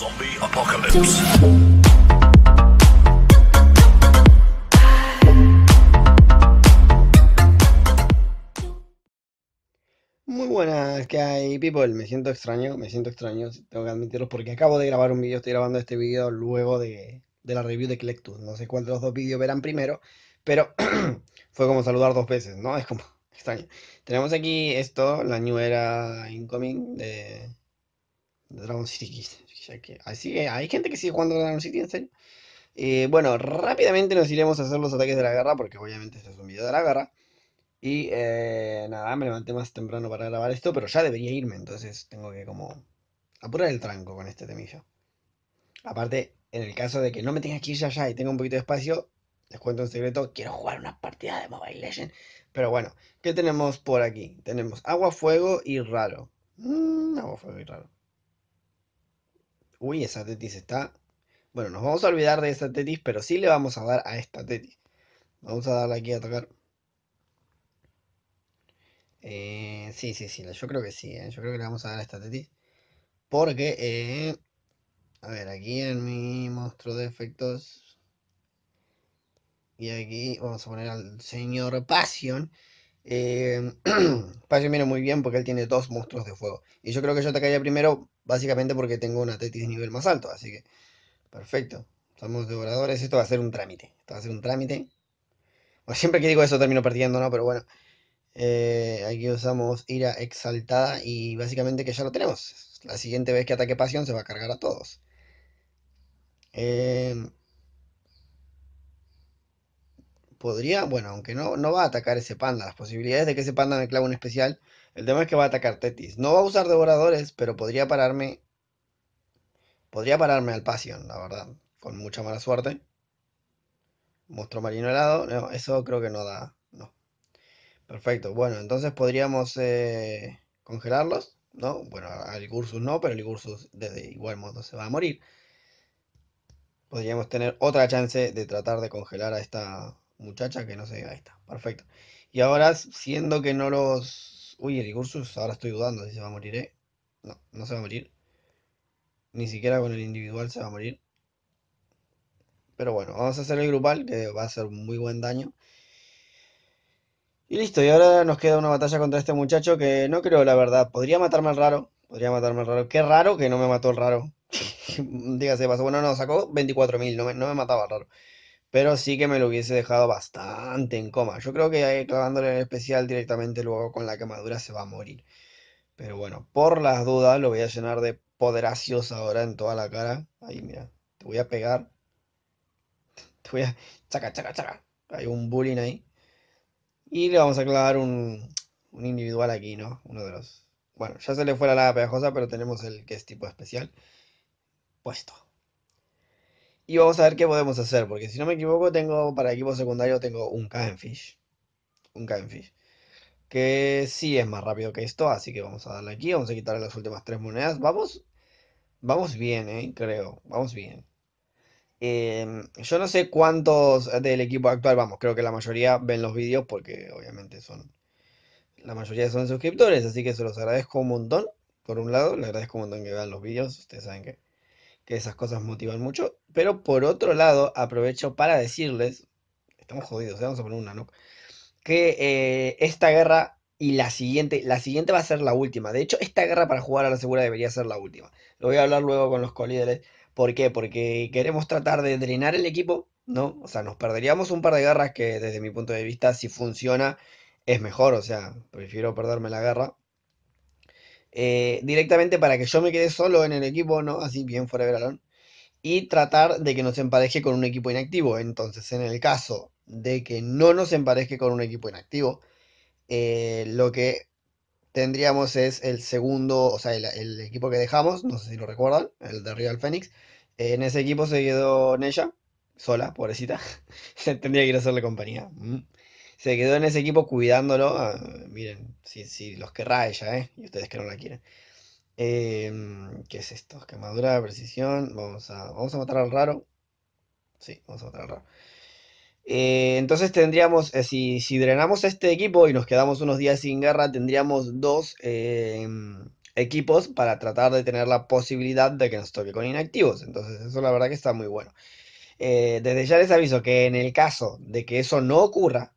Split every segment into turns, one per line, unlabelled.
Zombie Apocalypse. Muy buenas, que hay people. Me siento extraño, me siento extraño, tengo que admitirlo, porque acabo de grabar un vídeo, estoy grabando este vídeo luego de, de, la review de Clectus. No sé cuál de los dos vídeos verán primero, pero fue como saludar dos veces, ¿no? Es como extraño. Tenemos aquí esto, la New Era Incoming de Dragon City Así que hay gente que sigue jugando Dragon City, en serio. Y eh, bueno, rápidamente nos iremos a hacer los ataques de la guerra porque obviamente este es un video de la guerra Y eh, nada, me levanté más temprano para grabar esto, pero ya debería irme, entonces tengo que como apurar el tranco con este temillo. Aparte, en el caso de que no me tenga que ir ya y tenga un poquito de espacio, les cuento un secreto, quiero jugar una partida de Mobile Legend Pero bueno, ¿qué tenemos por aquí? Tenemos agua, fuego y raro. Mmm, agua, fuego y raro. Uy, esa tetis está. Bueno, nos vamos a olvidar de esa tetis, pero sí le vamos a dar a esta tetis. Vamos a darle aquí a tocar. Eh, sí, sí, sí, yo creo que sí, eh, yo creo que le vamos a dar a esta tetis. Porque, eh, a ver, aquí en mi monstruo de efectos. Y aquí vamos a poner al señor Passion. Eh, viene muy bien porque él tiene dos monstruos de fuego. Y yo creo que yo atacaría primero, básicamente porque tengo una Tetis de nivel más alto. Así que, perfecto. Somos devoradores. Esto va a ser un trámite. Esto va a ser un trámite. siempre que digo eso termino perdiendo, ¿no? Pero bueno. Eh, aquí usamos ira exaltada y básicamente que ya lo tenemos. La siguiente vez que ataque pasión se va a cargar a todos. Eh, podría, bueno, aunque no, va a atacar ese panda, las posibilidades de que ese panda me clave un especial, el tema es que va a atacar Tetis. No va a usar devoradores, pero podría pararme, podría pararme al Passion, la verdad, con mucha mala suerte. Monstruo marino helado, no, eso creo que no da, no. Perfecto, bueno, entonces podríamos eh, congelarlos, ¿no? Bueno, al curso no, pero el curso de igual modo se va a morir podríamos tener otra chance de tratar de congelar a esta muchacha que no se ahí está, perfecto. Y ahora, siendo que no los... Uy, el Igursus, ahora estoy dudando si se va a morir, ¿eh? No, no se va a morir. Ni siquiera con el individual se va a morir. Pero bueno, vamos a hacer el grupal, que va a hacer muy buen daño. Y listo, y ahora nos queda una batalla contra este muchacho que no creo, la verdad. Podría matarme al raro, podría matarme al raro. Qué raro que no me mató el raro. Dígase, pasó. Bueno, no, sacó 24.000, no me, no me mataba el raro pero sí que me lo hubiese dejado bastante en coma. Yo creo que clavándole en especial directamente luego con la quemadura se va a morir. Pero bueno, por las dudas lo voy a llenar de poderacios ahora en toda la cara. Ahí, mira, te voy a pegar. Te voy a... Chaca, chaca, chaca. Hay un bullying ahí. Y le vamos a clavar un, un individual aquí, ¿no? Uno de los... Bueno, ya se le fue la lava pegajosa, pero tenemos el que es tipo especial puesto. Y vamos a ver qué podemos hacer, porque si no me equivoco, tengo para equipo secundario tengo un Fish. Un Fish. Que sí es más rápido que esto, así que vamos a darle aquí, vamos a quitarle las últimas tres monedas. Vamos, vamos bien, eh, creo, vamos bien. Em, yo no sé cuántos del equipo actual, vamos, creo que la mayoría ven los vídeos porque obviamente son, la mayoría son suscriptores, así que se los agradezco un montón. Por un lado, les agradezco un montón que vean los vídeos, ustedes saben que que esas cosas motivan mucho. Pero por otro lado, aprovecho para decirles, estamos jodidos, ¿eh? vamos a poner una, ¿no? Que eh, esta guerra y la siguiente, la siguiente va a ser la última. De hecho, esta guerra para jugar a la segura debería ser la última. Lo voy a hablar luego con los colíderes. ¿Por qué? Porque queremos tratar de drenar el equipo, ¿no? O sea, nos perderíamos un par de guerras que desde mi punto de vista, si funciona, es mejor. O sea, prefiero perderme la guerra eh, directamente para que yo me quede solo en el equipo, ¿no? Así bien fuera de Y tratar de que nos empareje con un equipo inactivo. Entonces, en el caso de que no nos empareje con un equipo inactivo, eh, lo que tendríamos es el segundo, o sea, el, equipo que dejamos, no sé si lo recuerdan, el de Real Phoenix. Eh, en ese equipo se quedó Nella, sola, pobrecita. Tendría que ir a hacerle compañía. Mm se quedó en ese equipo cuidándolo. Ah, miren, si, los querrá ella, ¿eh? Y ustedes que no la quieren. Em, ¿Qué es esto? Quemadura, precisión. Vamos a, vamos a matar al raro. Sí, vamos a matar al raro. Eh, entonces tendríamos, eh, si, si, drenamos este equipo y nos quedamos unos días sin guerra, tendríamos dos em, equipos para tratar de tener la posibilidad de que nos toque con inactivos. Entonces eso la verdad que está muy bueno. Eh, desde ya les aviso que en el caso de que eso no ocurra,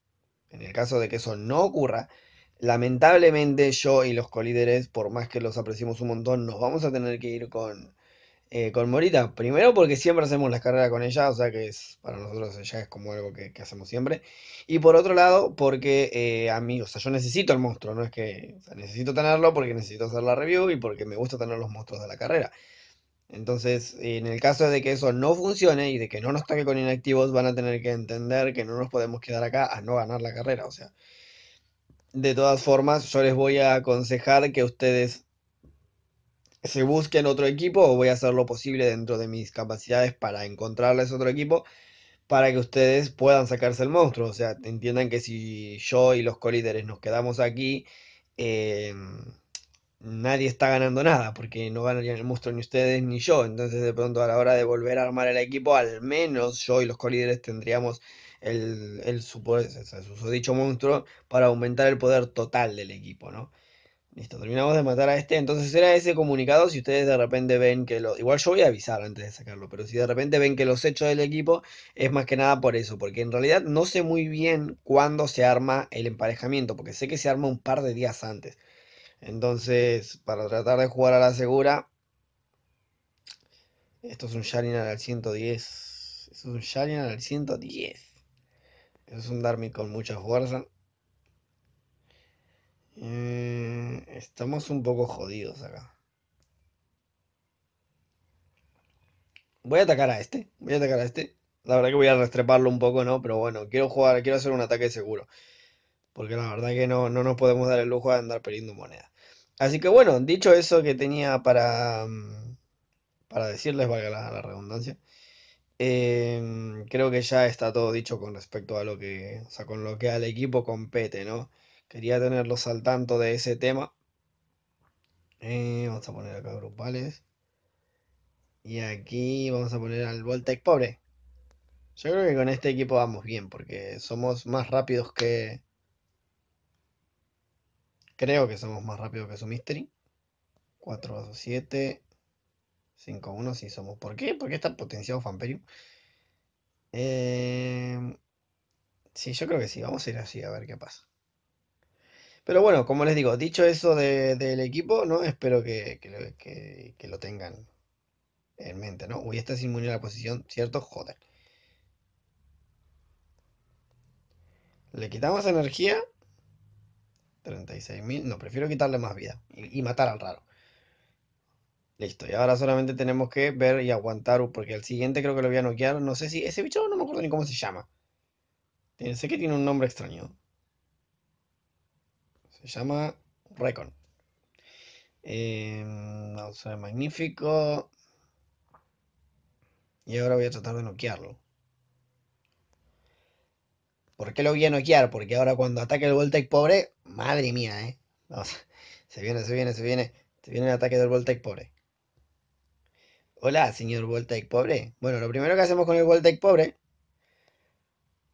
en el caso de que eso no ocurra, lamentablemente yo y los colíderes, por más que los apreciemos un montón, nos vamos a tener que ir con, eh, con Morita. Primero porque siempre hacemos las carreras con ella, o sea que es, para nosotros ella es como algo que, hacemos siempre. Y por otro lado, porque eh, a mí, o sea, yo necesito el monstruo, no es que necesito tenerlo porque necesito hacer la review y porque me gusta tener los monstruos de la carrera. Entonces, en el caso de que eso no funcione y de que no nos toque con inactivos, van a tener que entender que no nos podemos quedar acá a no ganar la carrera. O sea, de todas formas, yo les voy a aconsejar que ustedes se busquen otro equipo o voy a hacer lo posible dentro de mis capacidades para encontrarles otro equipo para que ustedes puedan sacarse el monstruo. O sea, entiendan que si yo y los colíderes nos quedamos aquí, eh, nadie está ganando nada, porque no ganarían el monstruo ni ustedes ni yo. Entonces, de pronto, a la hora de volver a armar el equipo, al menos yo y los colíderes tendríamos el, el, dicho monstruo para aumentar el poder total del equipo, ¿no? Listo, terminamos de matar a este. Entonces era ese comunicado. Si ustedes de repente ven que lo. Igual yo voy a avisar antes de sacarlo, pero si de repente ven que los hechos del equipo es más que nada por eso. Porque en realidad no sé muy bien cuándo se arma el emparejamiento. Porque sé que se arma un par de días antes. Entonces, para tratar de jugar a la segura, esto es un Shalinar al 110. Esto es un Shalinar al 110. Eso es un Darmi con mucha fuerza. Eh, estamos un poco jodidos acá. Voy a atacar a este. Voy a atacar a este. La verdad que voy a restreparlo un poco, ¿no? Pero bueno, quiero jugar, quiero hacer un ataque seguro. Porque la verdad que no, no nos podemos dar el lujo de andar perdiendo moneda. Así que bueno, dicho eso que tenía para, mm, para decirles, valga la, la redundancia, em, creo que ya está todo dicho con respecto a lo que, o sea, con lo que al equipo compete, ¿no? Quería tenerlos al tanto de ese tema. Eh, vamos a poner acá grupales. Y aquí vamos a poner al Voltec pobre. Yo creo que con este equipo vamos bien, porque somos más rápidos que, Creo que somos más rápido que su Mystery. 4 7. 5 1 sí somos. ¿Por qué? Porque está potenciado Famperium. Em, sí, yo creo que sí. Vamos a ir así a ver qué pasa. Pero bueno, como les digo, dicho eso del equipo, ¿no? Espero que, lo tengan en mente, ¿no? Uy, esta es inmune a la posición, ¿cierto? Joder. Le quitamos energía 36.000. No, prefiero quitarle más vida y, matar al raro. Listo, y ahora solamente tenemos que ver y aguantar, porque el siguiente creo que lo voy a noquear. No sé si... Ese bicho no me acuerdo ni cómo se llama. Sé que tiene un nombre extraño. Se llama Recon. Eh, magnífico. Y ahora voy a tratar de noquearlo. ¿Por qué lo voy a noquear? Porque ahora cuando ataque el Voltec pobre, madre mía, ¿eh? se viene, se viene, se viene. Se viene el ataque del Voltec pobre. Hola, señor Voltec pobre. Bueno, lo primero que hacemos con el Voltec pobre.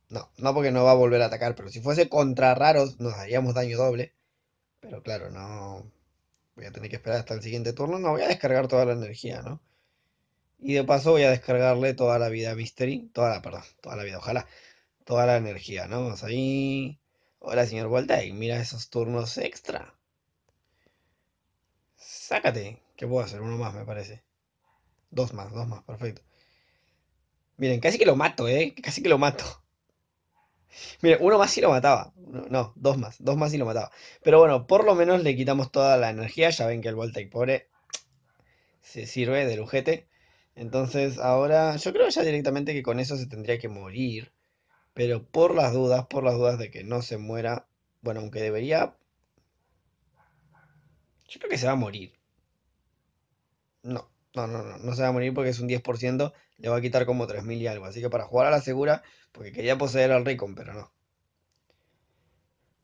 No, no porque no va a volver a atacar, pero si fuese contra raros nos haríamos daño doble. Pero claro, no. Voy a tener que esperar hasta el siguiente turno. No voy a descargar toda la energía, ¿no? Y de paso voy a descargarle toda la vida a Mystery. Toda la, perdón, toda la vida, ojalá toda la energía, ¿no? Vamos ahí. Hola, señor Voltaic. mira esos turnos extra. Sácate. ¿Qué puedo hacer? Uno más, me parece. Dos más, dos más, perfecto. Miren, casi que lo mato, ¿eh? Casi que lo mato. Miren, uno más y lo mataba. No, dos más, dos más y lo mataba. Pero bueno, por lo menos le quitamos toda la energía. Ya ven que el Voltaic pobre se sirve de lujete. Entonces ahora yo creo ya directamente que con eso se tendría que morir. Pero por las dudas, por las dudas de que no se muera. Bueno, aunque debería. Yo creo que se va a morir. No, no, no, no, no se va a morir porque es un 10%. Le va a quitar como 3.000 y algo. Así que para jugar a la segura, porque quería poseer al Ricon, pero no.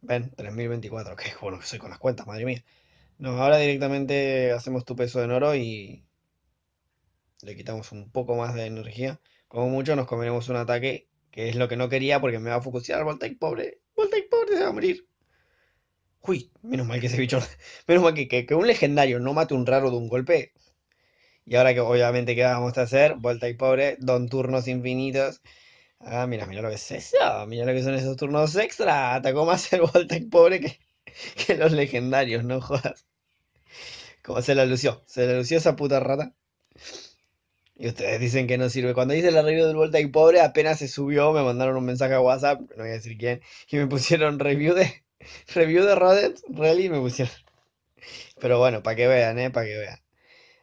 Ven, 3024. es bueno, que soy con las cuentas, madre mía. No, ahora directamente hacemos tu peso en oro y le quitamos un poco más de energía. Como mucho nos comeremos un ataque que es lo que no quería porque me va a focusear Voltaic pobre. Voltaic pobre se va a morir. Uy, menos mal que ese bicho. Menos mal que, un legendario no mate un raro de un golpe. Y ahora que obviamente, ¿qué vamos a hacer? Voltaic pobre, don turnos infinitos. Ah, mira, mira lo que es eso. Mira lo que son esos turnos extra. Atacó más el Voltaic pobre que, que los legendarios, no jodas. Como se la lució. Se la lució esa puta rata. Y ustedes dicen que no sirve. Cuando hice la review del Volta y Pobre, apenas se subió, me mandaron un mensaje a WhatsApp, no voy a decir quién, y me pusieron review de review de Rodent. Really me pusieron. Pero bueno, para que vean, eh, para que vean.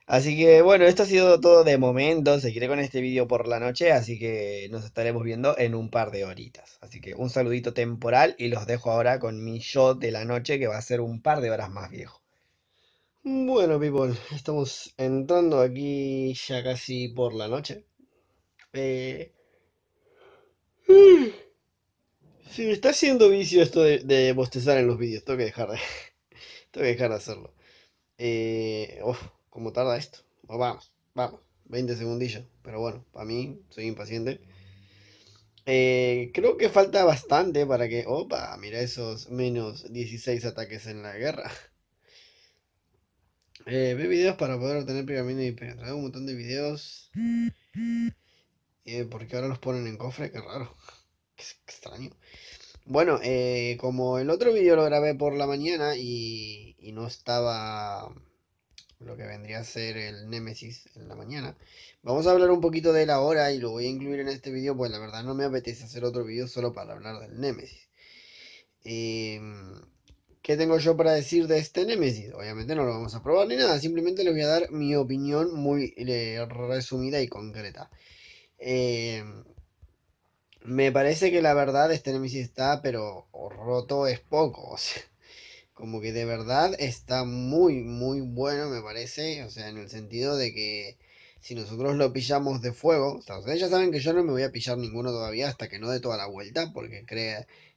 Así que bueno, esto ha sido todo de momento. Seguiré con este vídeo por la noche, así que nos estaremos viendo en un par de horitas. Así que un saludito temporal y los dejo ahora con mi yo de la noche que va a ser un par de horas más viejo. Bueno, people, estamos entrando aquí ya casi por la noche. Eh... Si me está haciendo vicio esto de, bostezar en los vídeos, tengo que dejar de, tengo que dejar de hacerlo. Eh... Uf, ¿cómo tarda esto? vamos, vamos, 20 segundillos, pero bueno, para mí, soy impaciente. Eh, creo que falta bastante para que... Opa, mira esos menos 16 ataques en la guerra. Eh, ve videos para poder obtener pegamento y pegamento. un montón de videos. Eh, porque ahora los ponen en cofre, qué raro. Qué, extraño. Bueno, eh, como el otro video lo grabé por la mañana y, no estaba lo que vendría a ser el Némesis en la mañana. Vamos a hablar un poquito de él ahora y lo voy a incluir en este video, pues la verdad no me apetece hacer otro video solo para hablar del Némesis em, ¿Qué tengo yo para decir de este Nemesis? Obviamente no lo vamos a probar ni nada, simplemente les voy a dar mi opinión muy eh, resumida y concreta. Em, me parece que la verdad este Nemesis está, pero roto es poco. como que de verdad está muy, muy bueno, me parece. O sea, en el sentido de que si nosotros lo pillamos de fuego, ustedes ya saben que yo no me voy a pillar ninguno todavía hasta que no dé toda la vuelta, porque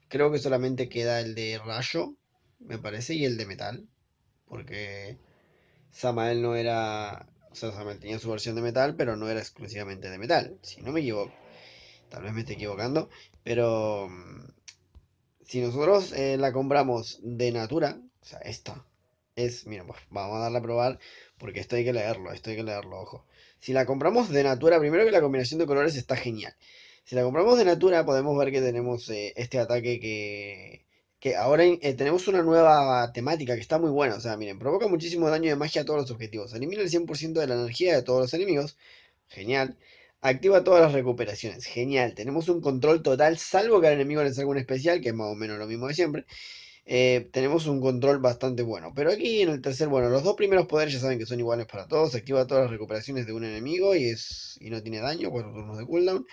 creo que solamente queda el de rayo me parece, y el de metal, porque Samael no era, o sea, Samael tenía su versión de metal, pero no era exclusivamente de metal, si no me equivoco, tal vez me esté equivocando, pero mm, si nosotros eh, la compramos de natura, o sea, esta, es, mira, pues vamos a darle a probar, porque esto hay que leerlo, esto hay que leerlo, ojo. Si la compramos de natura, primero que la combinación de colores está genial. Si la compramos de natura, podemos ver que tenemos eh, este ataque que que ahora eh, tenemos una nueva temática que está muy buena. O sea, miren, provoca muchísimo daño de magia a todos los objetivos. Elimina el 100% de la energía de todos los enemigos. Genial. Activa todas las recuperaciones. Genial. Tenemos un control total, salvo que al enemigo le salga un especial, que es más o menos lo mismo de siempre. Eh, tenemos un control bastante bueno. Pero aquí en el tercer, bueno, los dos primeros poderes ya saben que son iguales para todos. Activa todas las recuperaciones de un enemigo y, es, y no tiene daño, cuatro turnos de cooldown.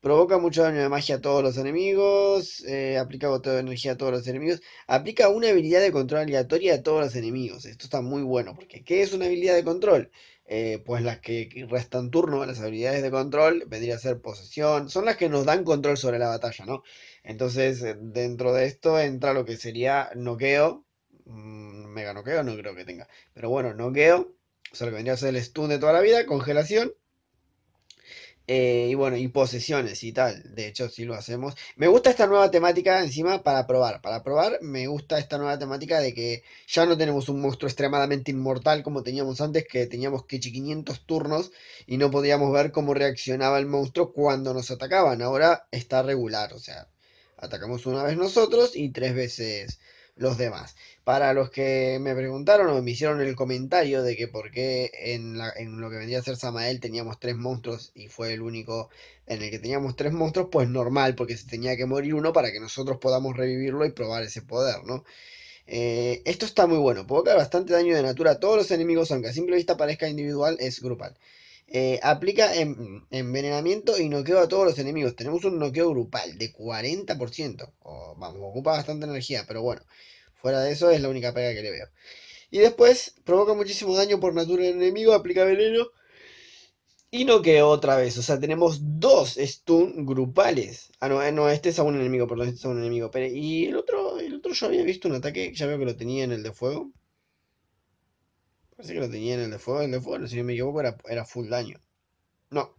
Provoca mucho daño de magia a todos los enemigos. Eh, aplica goteo de energía a todos los enemigos. Aplica una habilidad de control aleatoria a todos los enemigos. Esto está muy bueno. Porque ¿qué es una habilidad de control? Eh, pues las que restan turno, las habilidades de control, vendría a ser posesión, son las que nos dan control sobre la batalla, ¿no? Entonces, eh, dentro de esto entra lo que sería noqueo, mm, mega noqueo no creo que tenga, pero bueno, noqueo, o sea, lo que vendría a ser el stun de toda la vida, congelación eh, y bueno, y posesiones y tal. De hecho, si lo hacemos. Me gusta esta nueva temática encima para probar. Para probar, me gusta esta nueva temática de que ya no tenemos un monstruo extremadamente inmortal como teníamos antes, que teníamos que 500 turnos y no podíamos ver cómo reaccionaba el monstruo cuando nos atacaban. Ahora está regular, o sea, atacamos una vez nosotros y tres veces los demás. Para los que me preguntaron o me hicieron el comentario de que por qué en, lo que vendría a ser Samael teníamos tres monstruos y fue el único en el que teníamos tres monstruos, pues normal, porque se tenía que morir uno para que nosotros podamos revivirlo y probar ese poder, ¿no? Eh, esto está muy bueno, provoca bastante daño de natura a todos los enemigos, aunque a simple vista parezca individual, es grupal. Eh, aplica en, envenenamiento y noqueo a todos los enemigos. Tenemos un noqueo grupal de 40%. vamos, ocupa bastante energía, pero bueno. Fuera de eso es la única pega que le veo. Y después provoca muchísimo daño por natura del enemigo, aplica veneno y noqueo otra vez. O sea, tenemos dos stun grupales. Ah, eh, no, este es a un enemigo, perdón, este es a un enemigo. y el otro, el otro yo había visto un ataque, ya veo que lo tenía en el de fuego. Parece que lo tenía en el de fuego. El de fuego, si no me equivoco, era, full daño. No.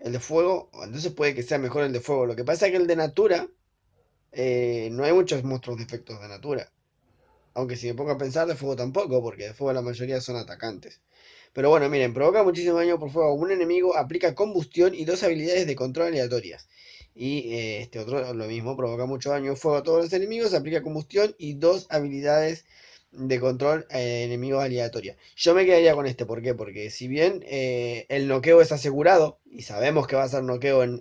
El de fuego, entonces puede que sea mejor el de fuego. Lo que pasa es que el de natura, eh, no hay muchos monstruos de efectos de natura. Aunque si me pongo a pensar, de fuego tampoco, porque de fuego la mayoría son atacantes. Pero bueno, miren, provoca muchísimo daño por fuego. Un enemigo aplica combustión y dos habilidades de control aleatorias. Y eh, este otro lo mismo, provoca mucho daño fuego a todos los enemigos, aplica combustión y dos habilidades de control eh, enemigos aleatorios. Yo me quedaría con este, ¿por qué? Porque si bien eh, el noqueo es asegurado, y sabemos que va a ser noqueo en,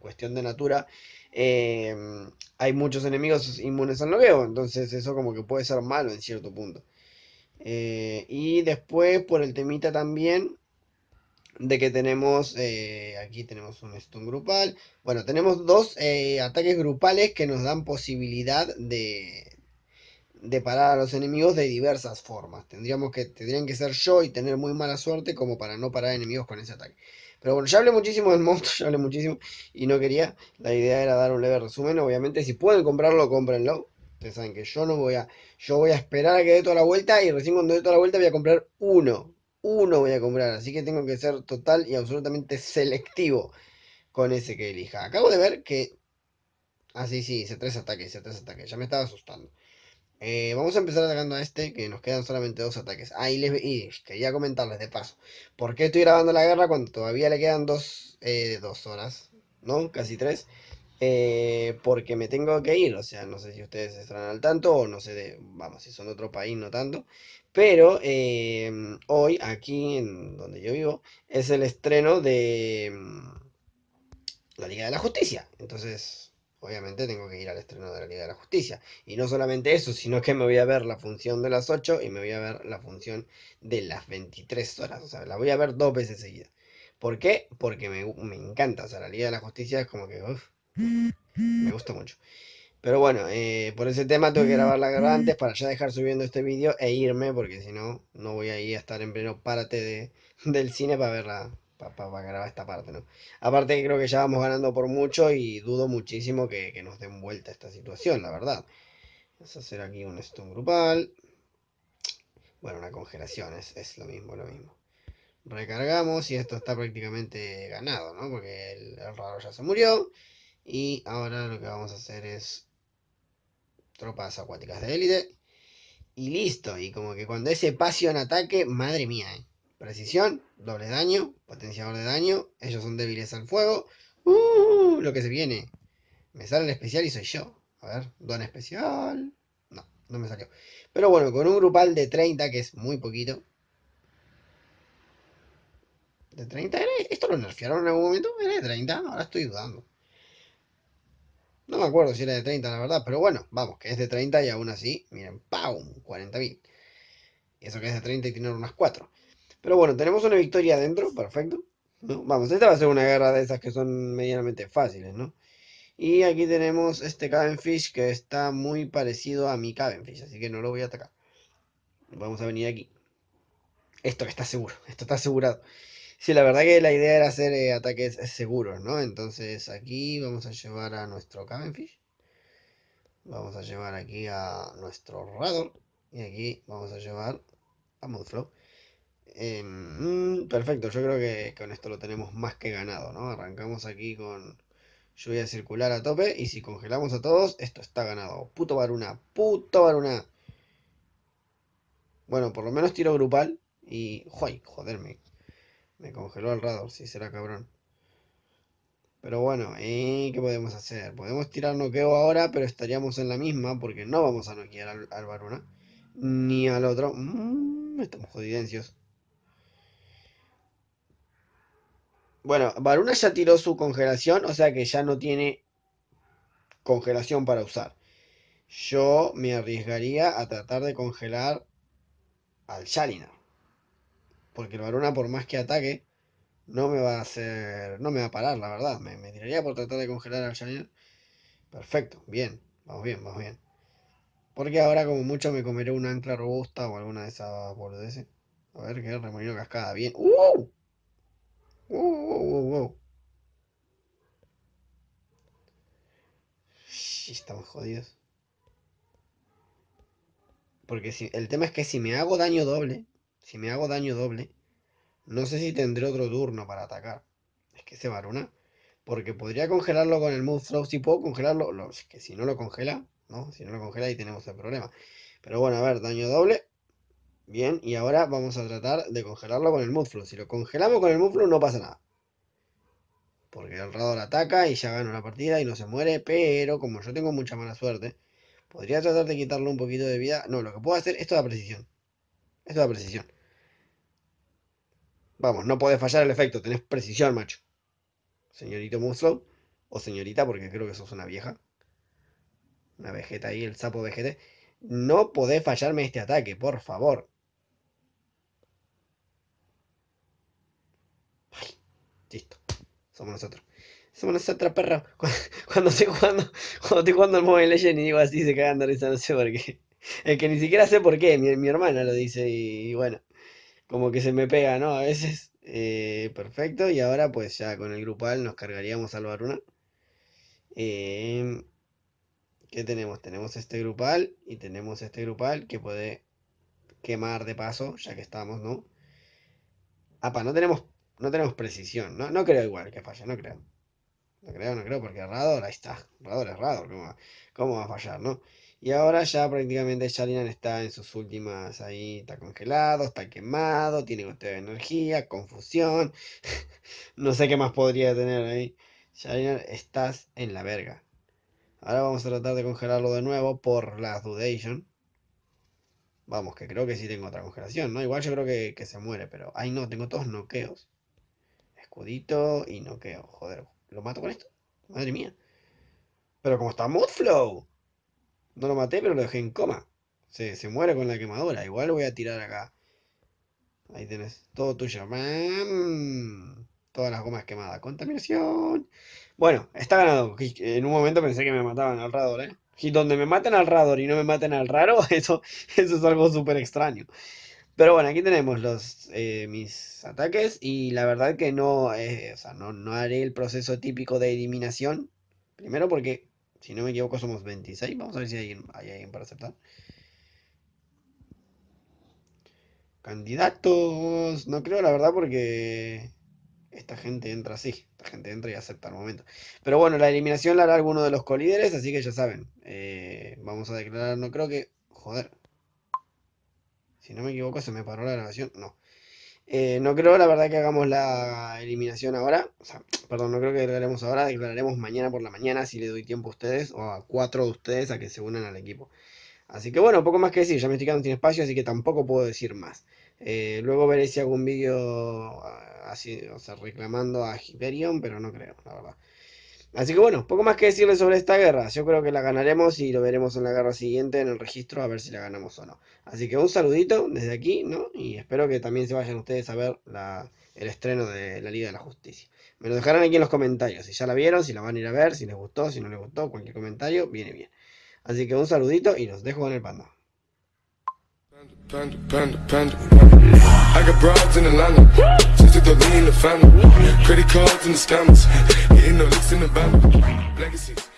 cuestión de natura, eh, hay muchos enemigos inmunes al noqueo, entonces eso como que puede ser malo en cierto punto. y después por el temita también de que tenemos, aquí tenemos un stun grupal, bueno, tenemos dos ataques grupales que nos dan posibilidad de, de parar a los enemigos de diversas formas. Tendríamos que, tendrían que ser yo y tener muy mala suerte como para no parar enemigos con ese ataque. Pero bueno, ya hablé muchísimo del monstruo, ya hablé muchísimo y no quería. La idea era dar un leve resumen. Obviamente, si pueden comprarlo, cómprenlo. Ustedes saben que yo no voy a. Yo voy a esperar a que dé toda la vuelta y recién cuando dé toda la vuelta voy a comprar uno. Uno voy a comprar. Así que tengo que ser total y absolutamente selectivo con ese que elija. Acabo de ver que. Ah, sí, sí, tres ataques, hice tres ataques. Ya me estaba asustando. Eh, vamos a empezar atacando a este, que nos quedan solamente dos ataques. ahí y, les, y quería este, comentarles de paso. ¿Por qué estoy grabando la guerra cuando todavía le quedan dos, eh, horas? ¿No? Casi tres. Eh, porque me tengo que ir. O sea, no sé si ustedes estarán al tanto o no sé, de, vamos, si son de otro país, no tanto. Pero em, hoy, aquí en donde yo vivo, es el estreno de mm, la Liga de la Justicia. Entonces, obviamente tengo que ir al estreno de la Liga de la Justicia. Y no solamente eso, sino que me voy a ver la función de las 8 y me voy a ver la función de las 23 horas. O sea, la voy a ver dos veces seguidas. ¿Por qué? Porque me, encanta. O sea, la Liga de la Justicia es como que... me gusta mucho. Pero bueno, eh, por ese tema tengo que grabarla antes para ya dejar subiendo este vídeo e irme, porque si no, no voy a ir a estar en pleno párate de, del cine para verla para grabar esta parte, ¿no? Aparte que creo que ya vamos ganando por mucho y dudo muchísimo que, nos den vuelta esta situación, la verdad. Vamos a hacer aquí un stun grupal. Bueno, una congelación, es, lo mismo, lo mismo. Recargamos y esto está prácticamente ganado, ¿no? Porque el, raro ya se murió. Y ahora lo que vamos a hacer es tropas acuáticas de élite. Y listo, y como que cuando ese paseo en ataque, madre mía, ¿eh? Precisión, doble daño, potenciador de daño. Ellos son débiles al fuego. Uh, lo que se viene. Me sale el especial y soy yo. A ver, don especial. No, no me salió. Pero bueno, con un grupal de 30, que es muy poquito. ¿De 30? ¿Esto lo nerfearon en algún momento? ¿Era de 30? Ahora estoy dudando. No me acuerdo si era de 30, la verdad. Pero bueno, vamos, que es de 30 y aún así, miren, ¡pau! 40.000. Y eso que es de 30 y tiene unas 4. Pero bueno, tenemos una victoria adentro, perfecto. Vamos, esta va a ser una guerra de esas que son medianamente fáciles, ¿no? Y aquí tenemos este Cavenfish que está muy parecido a mi Cavenfish, así que no lo voy a atacar. Vamos a venir aquí. Esto está seguro, esto está asegurado. Sí, la verdad que la idea era hacer eh, ataques seguros, ¿no? Entonces aquí vamos a llevar a nuestro Cavenfish. Vamos a llevar aquí a nuestro Rador. Y aquí vamos a llevar a Moodflow. Eh, mm, perfecto, yo creo que con esto lo tenemos más que ganado, ¿no? Arrancamos aquí con lluvia circular a tope y si congelamos a todos, esto está ganado. Puto varuna, puto varuna. Bueno, por lo menos tiro grupal y... Joder, me, congeló el radar, si será cabrón. Pero bueno, ¿qué podemos hacer? Podemos tirar noqueo ahora, pero estaríamos en la misma porque no vamos a noquear al, al varuna. Ni al otro. Mm, estamos jodidencios. Bueno, Varuna ya tiró su congelación, o sea que ya no tiene congelación para usar. Yo me arriesgaría a tratar de congelar al Shalina. Porque el Varuna, por más que ataque, no me va a hacer. No me va a parar, la verdad. Me, tiraría por tratar de congelar al Shalina. Perfecto, bien. Vamos bien, vamos bien. Porque ahora, como mucho, me comeré una ancla robusta o alguna de esas boludeces. A ver, qué remolino cascada. Bien. ¡Uh! Wow, Estamos jodidos. Porque si, el tema es que si me hago daño doble, si me hago daño doble, no sé si tendré otro turno para atacar. Es que se varona. Porque podría congelarlo con el Move Si puedo congelarlo, es que si no lo congela, ¿no? Si no lo congela, ahí tenemos el problema. Pero bueno, a ver, daño doble. Bien, y ahora vamos a tratar de congelarlo con el Muflo. Si lo congelamos con el Muflo no pasa nada. Porque el Rador ataca y ya gana la partida y no se muere. Pero como yo tengo mucha mala suerte, podría tratar de quitarle un poquito de vida. No, lo que puedo hacer, es toda precisión. Esto da precisión. Vamos, no podés fallar el efecto, tenés precisión, macho. Señorito Muflo O señorita, porque creo que sos una vieja. Una vegeta ahí, el sapo vegeta. No podés fallarme este ataque, por favor. Listo. Somos nosotros. Somos nosotros, perro. Cuando, cuando estoy jugando, cuando estoy jugando al y digo así, se cagando risa, no sé por qué. Es que ni siquiera sé por qué, mi, hermana lo dice y, bueno, como que se me pega, ¿no? A veces, eh, perfecto, y ahora pues ya con el grupal nos cargaríamos al Baruna. Eh, ¿Qué tenemos? Tenemos este grupal y tenemos este grupal que puede quemar de paso, ya que estamos, ¿no? Apa, no tenemos no tenemos precisión. No, no creo igual que falla, no creo. No creo, no creo, porque Rador, ahí está. Rador es ¿cómo va, cómo a fallar, no? Y ahora ya prácticamente Shalinan está en sus últimas ahí, está congelado, está quemado, tiene usted energía, confusión. no sé qué más podría tener ahí. Shalinan, estás en la verga. Ahora vamos a tratar de congelarlo de nuevo por la Dudation. Vamos, que creo que sí tengo otra congelación, ¿no? Igual yo creo que, que se muere, pero... Ay, no, tengo todos noqueos. Escudito y no quedo Joder, ¿lo mato con esto? Madre mía. Pero como está Moodflow. No lo maté, pero lo dejé en coma. Se, muere con la quemadura. Igual voy a tirar acá. Ahí tenés. Todo tuyo. Todas las gomas quemadas. Contaminación. Bueno, está ganado. En un momento pensé que me mataban al Rador, ¿eh? Y donde me maten al Rador y no me maten al Raro, eso, eso es algo súper extraño. Pero bueno, aquí tenemos los, eh, mis ataques y la verdad que eh, no, no, haré el proceso típico de eliminación. Primero porque, si no me equivoco, somos 26. Vamos a ver si hay, alguien para aceptar. Candidatos, no creo la verdad porque esta gente entra así, esta gente entra y acepta al momento. Pero bueno, la eliminación la hará alguno de los colíderes, así que ya saben, eh, vamos a declarar, no creo que, joder, si no me equivoco, se me paró la grabación. No. Eh, no creo, la verdad, que hagamos la eliminación ahora. O sea, perdón, no creo que declaremos ahora. Declararemos mañana por la mañana si le doy tiempo a ustedes o a cuatro de ustedes a que se unan al equipo. Así que bueno, poco más que decir. Ya me estoy quedando sin espacio, así que tampoco puedo decir más. Eh, luego veré si hago un vídeo ah, así, o sea, reclamando a Hyperion, pero no creo, la verdad. Así que bueno, poco más que decirles sobre esta guerra. Yo creo que la ganaremos y lo veremos en la guerra siguiente en el registro a ver si la ganamos o no. Así que un saludito desde aquí, ¿no? Y espero que también se vayan ustedes a ver el estreno de la Liga de la Justicia. Me lo dejarán aquí en los comentarios. Si ya la vieron, si la van a ir a ver, si les gustó, si no les gustó, cualquier comentario, viene bien. Así que un saludito y los dejo con el panda. In the looks in the van. Legacy.